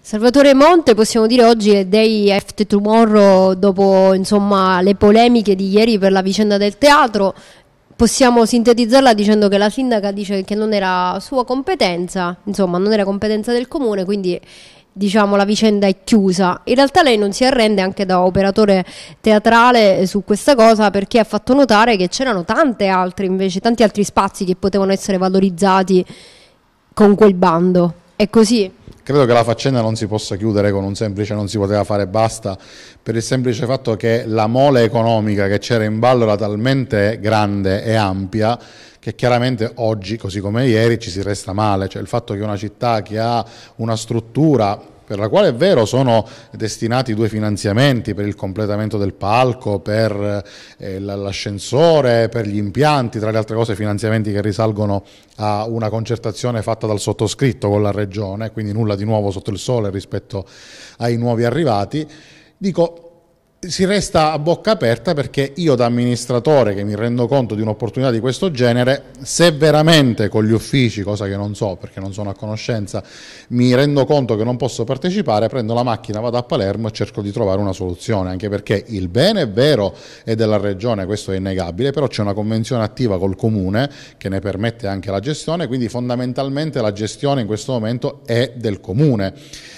Salvatore Monte possiamo dire oggi è Day After Tomorrow dopo insomma, le polemiche di ieri per la vicenda del teatro possiamo sintetizzarla dicendo che la sindaca dice che non era sua competenza insomma non era competenza del comune quindi diciamo la vicenda è chiusa in realtà lei non si arrende anche da operatore teatrale su questa cosa perché ha fatto notare che c'erano tante altre invece tanti altri spazi che potevano essere valorizzati con quel bando è così Credo che la faccenda non si possa chiudere con un semplice non si poteva fare basta per il semplice fatto che la mole economica che c'era in ballo era talmente grande e ampia che chiaramente oggi, così come ieri, ci si resta male. Cioè il fatto che una città che ha una struttura per la quale è vero sono destinati due finanziamenti per il completamento del palco, per eh, l'ascensore, per gli impianti, tra le altre cose finanziamenti che risalgono a una concertazione fatta dal sottoscritto con la Regione, quindi nulla di nuovo sotto il sole rispetto ai nuovi arrivati. Dico, si resta a bocca aperta perché io da amministratore che mi rendo conto di un'opportunità di questo genere, se veramente con gli uffici, cosa che non so perché non sono a conoscenza, mi rendo conto che non posso partecipare, prendo la macchina, vado a Palermo e cerco di trovare una soluzione, anche perché il bene è vero è della regione, questo è innegabile, però c'è una convenzione attiva col comune che ne permette anche la gestione, quindi fondamentalmente la gestione in questo momento è del comune.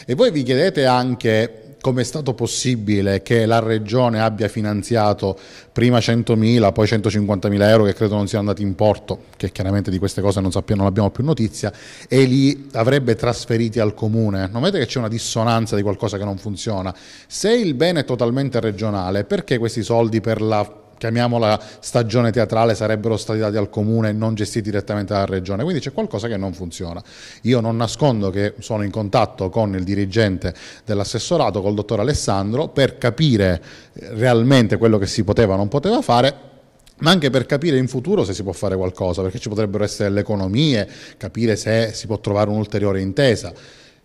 E voi vi chiedete anche come è stato possibile che la Regione abbia finanziato prima 100.000, poi 150.000 euro che credo non siano andati in porto, che chiaramente di queste cose non, sappiamo, non abbiamo più notizia, e li avrebbe trasferiti al Comune. Non vedete che c'è una dissonanza di qualcosa che non funziona? Se il bene è totalmente regionale, perché questi soldi per la chiamiamola stagione teatrale, sarebbero stati dati al comune e non gestiti direttamente dalla regione, quindi c'è qualcosa che non funziona. Io non nascondo che sono in contatto con il dirigente dell'assessorato, col dottor Alessandro, per capire eh, realmente quello che si poteva o non poteva fare, ma anche per capire in futuro se si può fare qualcosa, perché ci potrebbero essere le economie, capire se si può trovare un'ulteriore intesa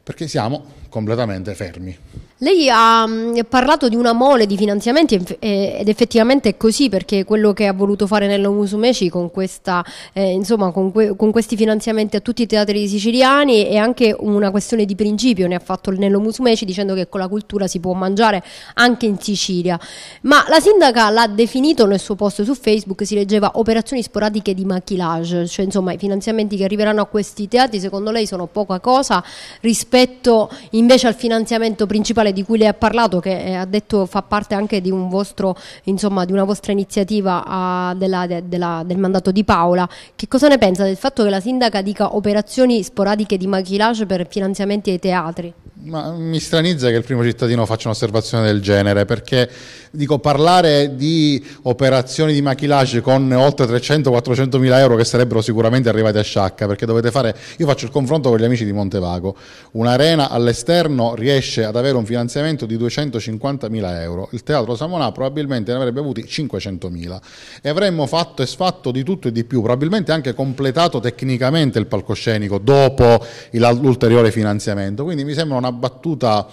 perché siamo completamente fermi. Lei ha mm, parlato di una mole di finanziamenti eh, ed effettivamente è così perché quello che ha voluto fare Nello Musumeci con, questa, eh, insomma, con, que con questi finanziamenti a tutti i teatri siciliani è anche una questione di principio, ne ha fatto Nello Musumeci dicendo che con la cultura si può mangiare anche in Sicilia, ma la sindaca l'ha definito nel suo post su Facebook, si leggeva operazioni sporadiche di maquillage, cioè insomma i finanziamenti che arriveranno a questi teatri secondo lei sono poca cosa rispetto rispetto invece al finanziamento principale di cui lei ha parlato, che eh, ha detto fa parte anche di, un vostro, insomma, di una vostra iniziativa uh, della, de, della, del mandato di Paola, che cosa ne pensa del fatto che la sindaca dica operazioni sporadiche di maquillage per finanziamenti ai teatri? Ma mi stranizza che il primo cittadino faccia un'osservazione del genere, perché dico, parlare di operazioni di maquillage con oltre 300-400 mila euro che sarebbero sicuramente arrivati a sciacca, perché dovete fare, io faccio il confronto con gli amici di Montevago, un'arena all'esterno riesce ad avere un finanziamento di 250 mila euro, il Teatro Samonà probabilmente ne avrebbe avuti 500 mila e avremmo fatto e sfatto di tutto e di più, probabilmente anche completato tecnicamente il palcoscenico dopo l'ulteriore finanziamento, quindi mi sembra una battuta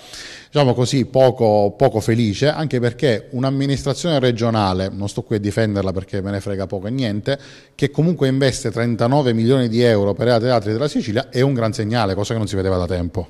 diciamo così poco, poco felice anche perché un'amministrazione regionale non sto qui a difenderla perché me ne frega poco e niente che comunque investe 39 milioni di euro per i teatri della Sicilia è un gran segnale cosa che non si vedeva da tempo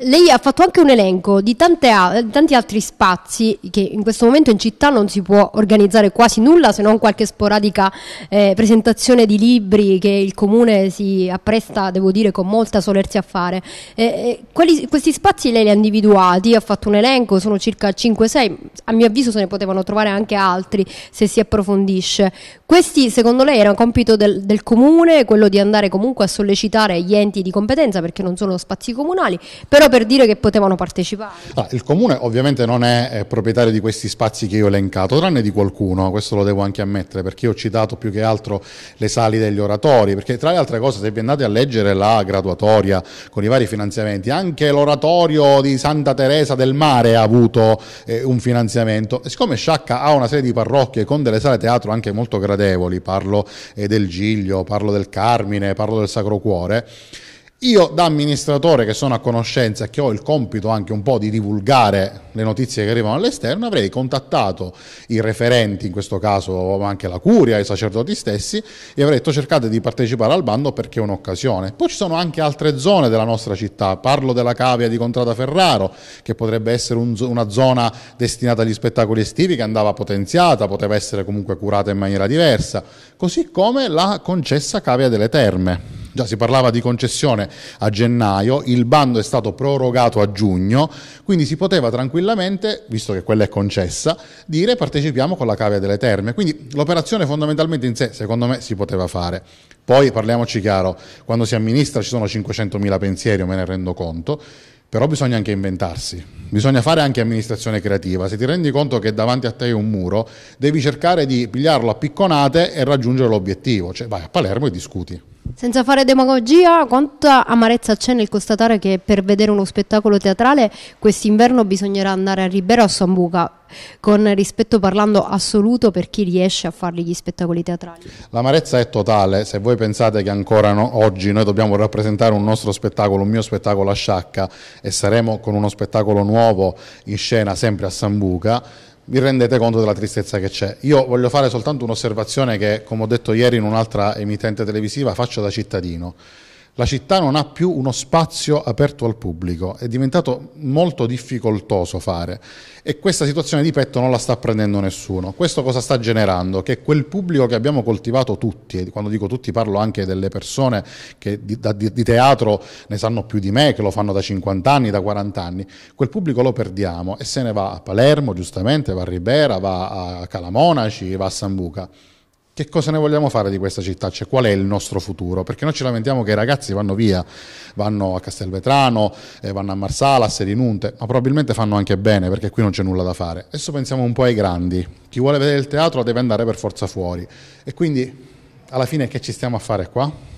lei ha fatto anche un elenco di tante, tanti altri spazi che in questo momento in città non si può organizzare quasi nulla se non qualche sporadica eh, presentazione di libri che il comune si appresta, devo dire, con molta solerzia a fare. Eh, eh, quali, questi spazi lei li ha individuati, ha fatto un elenco, sono circa 5-6, a mio avviso se ne potevano trovare anche altri se si approfondisce. Questi secondo lei era un compito del, del comune, quello di andare comunque a sollecitare gli enti di competenza perché non sono spazi comunali, però per dire che potevano partecipare. Ah, il comune ovviamente non è eh, proprietario di questi spazi che io ho elencato, tranne di qualcuno, questo lo devo anche ammettere, perché io ho citato più che altro le sali degli oratori, perché tra le altre cose se vi andate a leggere la graduatoria con i vari finanziamenti, anche l'oratorio di Santa Teresa del Mare ha avuto eh, un finanziamento. E siccome Sciacca ha una serie di parrocchie con delle sale teatro anche molto gradevoli, parlo eh, del Giglio, parlo del Carmine, parlo del Sacro Cuore, io da amministratore che sono a conoscenza e che ho il compito anche un po' di divulgare le notizie che arrivano all'esterno, avrei contattato i referenti, in questo caso anche la curia, i sacerdoti stessi, e avrei detto cercate di partecipare al bando perché è un'occasione. Poi ci sono anche altre zone della nostra città, parlo della cavia di Contrada Ferraro, che potrebbe essere un, una zona destinata agli spettacoli estivi che andava potenziata, poteva essere comunque curata in maniera diversa, così come la concessa cavia delle terme Già si parlava di concessione a gennaio, il bando è stato prorogato a giugno, quindi si poteva tranquillamente, visto che quella è concessa, dire partecipiamo con la cavia delle terme. Quindi l'operazione fondamentalmente in sé, secondo me, si poteva fare. Poi parliamoci chiaro, quando si amministra ci sono 500.000 pensieri, me ne rendo conto però bisogna anche inventarsi, bisogna fare anche amministrazione creativa. Se ti rendi conto che davanti a te è un muro, devi cercare di pigliarlo a picconate e raggiungere l'obiettivo. Cioè vai a Palermo e discuti. Senza fare demagogia, quanta amarezza c'è nel constatare che per vedere uno spettacolo teatrale quest'inverno bisognerà andare a Ribera o a Sambuca con rispetto parlando assoluto per chi riesce a fargli gli spettacoli teatrali. L'amarezza è totale, se voi pensate che ancora no, oggi noi dobbiamo rappresentare un nostro spettacolo, un mio spettacolo a Sciacca e saremo con uno spettacolo nuovo in scena sempre a Sambuca, vi rendete conto della tristezza che c'è. Io voglio fare soltanto un'osservazione che, come ho detto ieri in un'altra emittente televisiva, faccio da cittadino la città non ha più uno spazio aperto al pubblico, è diventato molto difficoltoso fare e questa situazione di petto non la sta prendendo nessuno. Questo cosa sta generando? Che quel pubblico che abbiamo coltivato tutti, e quando dico tutti parlo anche delle persone che di, di, di teatro ne sanno più di me, che lo fanno da 50 anni, da 40 anni, quel pubblico lo perdiamo e se ne va a Palermo, giustamente, va a Ribera, va a Calamonaci, va a Sambuca che cosa ne vogliamo fare di questa città, cioè, qual è il nostro futuro, perché noi ci lamentiamo che i ragazzi vanno via, vanno a Castelvetrano, eh, vanno a Marsala, a Serinunte, ma probabilmente fanno anche bene perché qui non c'è nulla da fare. Adesso pensiamo un po' ai grandi, chi vuole vedere il teatro deve andare per forza fuori e quindi alla fine che ci stiamo a fare qua?